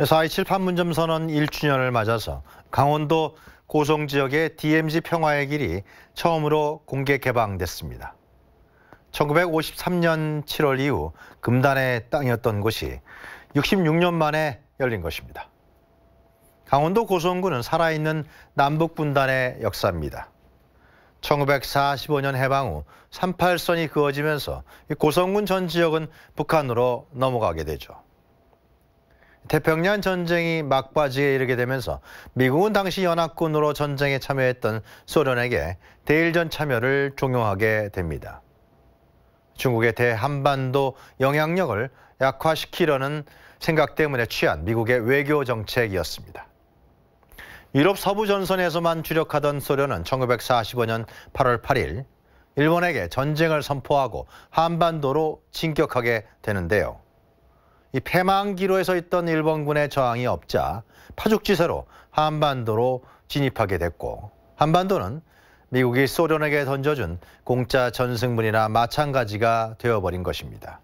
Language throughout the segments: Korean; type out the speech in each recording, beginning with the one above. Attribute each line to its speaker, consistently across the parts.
Speaker 1: 4.27 판문점 선언 1주년을 맞아서 강원도 고성 지역의 DMZ 평화의 길이 처음으로 공개 개방됐습니다. 1953년 7월 이후 금단의 땅이었던 곳이 66년 만에 열린 것입니다. 강원도 고성군은 살아있는 남북분단의 역사입니다. 1945년 해방 후 38선이 그어지면서 고성군 전 지역은 북한으로 넘어가게 되죠. 태평양 전쟁이 막바지에 이르게 되면서 미국은 당시 연합군으로 전쟁에 참여했던 소련에게 대일전 참여를 종용하게 됩니다. 중국의 대한반도 영향력을 약화시키려는 생각 때문에 취한 미국의 외교 정책이었습니다. 유럽 서부 전선에서만 주력하던 소련은 1945년 8월 8일 일본에게 전쟁을 선포하고 한반도로 진격하게 되는데요. 이 패망기로에서 있던 일본군의 저항이 없자 파죽지세로 한반도로 진입하게 됐고 한반도는 미국이 소련에게 던져준 공짜 전승문이나 마찬가지가 되어버린 것입니다.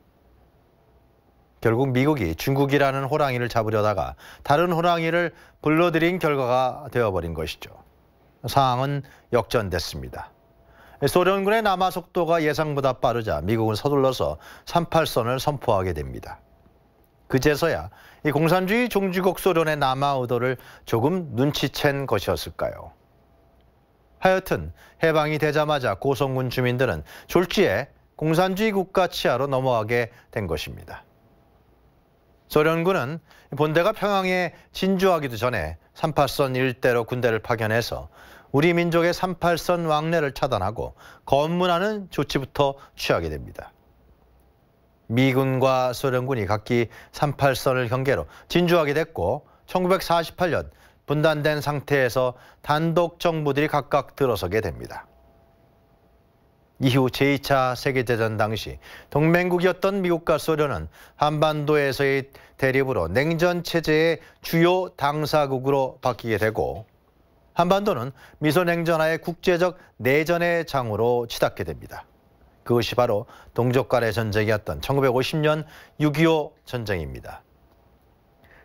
Speaker 1: 결국 미국이 중국이라는 호랑이를 잡으려다가 다른 호랑이를 불러들인 결과가 되어버린 것이죠. 상황은 역전됐습니다. 소련군의 남하 속도가 예상보다 빠르자 미국은 서둘러서 38선을 선포하게 됩니다. 그제서야 이 공산주의 종주국 소련의 남아 의도를 조금 눈치챈 것이었을까요? 하여튼 해방이 되자마자 고성군 주민들은 졸지에 공산주의 국가 치하로 넘어가게 된 것입니다. 소련군은 본대가 평양에 진주하기도 전에 38선 일대로 군대를 파견해서 우리 민족의 38선 왕래를 차단하고 검문하는 조치부터 취하게 됩니다. 미군과 소련군이 각기 38선을 경계로 진주하게 됐고 1948년 분단된 상태에서 단독 정부들이 각각 들어서게 됩니다. 이후 제2차 세계대전 당시 동맹국이었던 미국과 소련은 한반도에서의 대립으로 냉전체제의 주요 당사국으로 바뀌게 되고 한반도는 미소냉전하의 국제적 내전의 장으로 치닫게 됩니다. 그것이 바로 동족간의 전쟁이었던 1950년 6.25 전쟁입니다.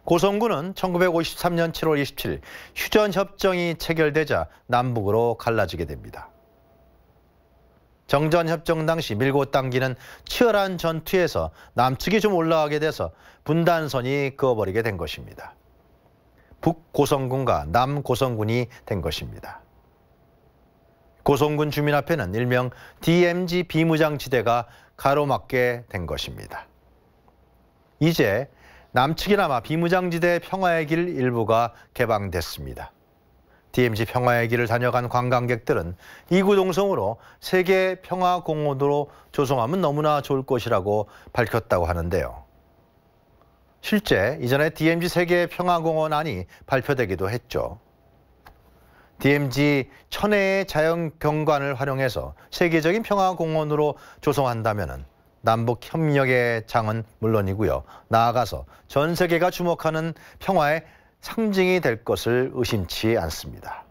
Speaker 1: 고성군은 1953년 7월 27일 휴전협정이 체결되자 남북으로 갈라지게 됩니다. 정전협정 당시 밀고 당기는 치열한 전투에서 남측이 좀 올라가게 돼서 분단선이 그어버리게 된 것입니다. 북고성군과 남고성군이 된 것입니다. 고성군 주민 앞에는 일명 DMZ 비무장지대가 가로막게 된 것입니다. 이제 남측이나마 비무장지대 평화의 길 일부가 개방됐습니다. DMZ 평화의 길을 다녀간 관광객들은 이구동성으로 세계 평화공원으로 조성하면 너무나 좋을 것이라고 밝혔다고 하는데요. 실제 이전에 DMZ 세계 평화공원안이 발표되기도 했죠. DMZ 천혜의 자연 경관을 활용해서 세계적인 평화 공원으로 조성한다면은 남북 협력의 장은 물론이고요. 나아가서 전 세계가 주목하는 평화의 상징이 될 것을 의심치 않습니다.